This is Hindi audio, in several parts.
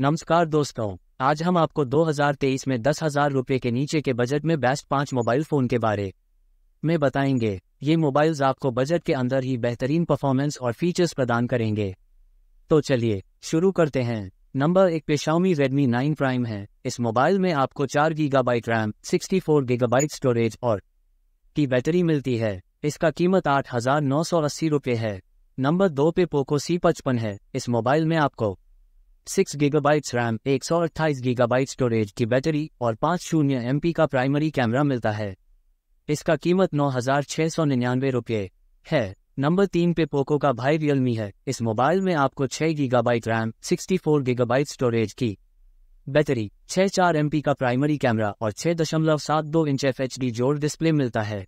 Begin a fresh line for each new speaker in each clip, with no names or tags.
नमस्कार दोस्तों आज हम आपको 2023 में दस हजार रुपये के नीचे के बजट में बेस्ट पाँच मोबाइल फ़ोन के बारे में बताएंगे ये मोबाइल्स आपको बजट के अंदर ही बेहतरीन परफॉर्मेंस और फीचर्स प्रदान करेंगे तो चलिए शुरू करते हैं नंबर एक पे शाउमी रेडमी 9 प्राइम है इस मोबाइल में आपको चार गीगाबाइट रैम सिक्सटी स्टोरेज और की बैटरी मिलती है इसका कीमत आठ हजार नौ सौ अस्सी रुपये है नंबर दो पे पोको सी पचपन है इस मोबाइल में आपको सिक्स गीगाबाइट्स रैम एक सौ अट्ठाईस गीगाबाइट स्टोरेज की बैटरी और पाँच शून्य एम का प्राइमरी कैमरा मिलता है इसका कीमत नौ हजार छः सौ निन्यानवे रुपये है नंबर तीन पे पोको का भाई रियलमी है इस मोबाइल में आपको छः gigabyte RAM sixty four gigabyte storage की बैटरी छः चार एम का प्राइमरी कैमरा और छः दशमलव सात दो इंच एफ एच डी जोड़ डिस्प्ले मिलता है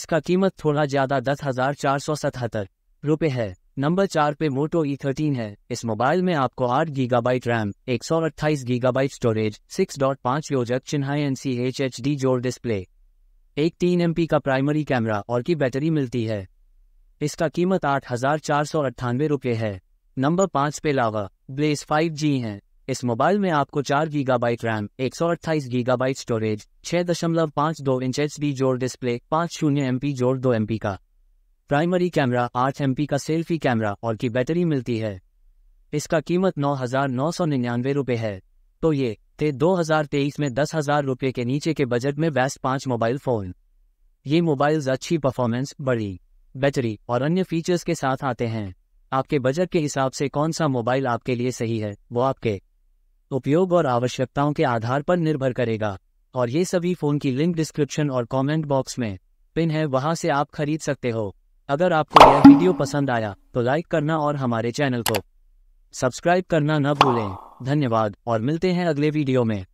इसका कीमत थोड़ा ज़्यादा दस हजार चार सौ सतहत्तर रुपये है नंबर चार पे मोटो ई e थर्टीन है इस मोबाइल में आपको आठ गीगाबाइट रैम एक सौ अट्ठाईस गीगाबाइट स्टोरेज सिक्स डॉट पांच योजक चिन्हाई N C H H D जोर डिस्प्ले एक तीन एम का प्राइमरी कैमरा और की बैटरी मिलती है इसका कीमत आठ हजार चार सौ अट्ठानवे रुपये है नंबर पाँच पे लावा ब्लेस फाइव जी है इस मोबाइल में आपको चार गीगाबाइट रैम एक सौ अट्ठाईस गीगाबाइट स्टोरेज छह दशमलव पाँच दो इंच एच डी जोर डिस्प्ले पाँच शून्य एम पी जोर दो एम पी का प्राइमरी कैमरा आठ एम का सेल्फी कैमरा और की बैटरी मिलती है इसका कीमत नौ हजार नौ सौ निन्यानवे रुपये है तो ये थे 2023 में दस हजार रुपये के नीचे के बजट में बेस्ट पाँच मोबाइल फ़ोन ये मोबाइल्स अच्छी परफॉर्मेंस बड़ी बैटरी और अन्य फीचर्स के साथ आते हैं आपके बजट के हिसाब से कौन सा मोबाइल आपके लिए सही है वो आपके उपयोग और आवश्यकताओं के आधार पर निर्भर करेगा और ये सभी फ़ोन की लिंक डिस्क्रिप्शन और कमेंट बॉक्स में पिन है वहाँ से आप खरीद सकते हो अगर आपको यह वीडियो पसंद आया तो लाइक करना और हमारे चैनल को सब्सक्राइब करना न भूलें धन्यवाद और मिलते हैं अगले वीडियो में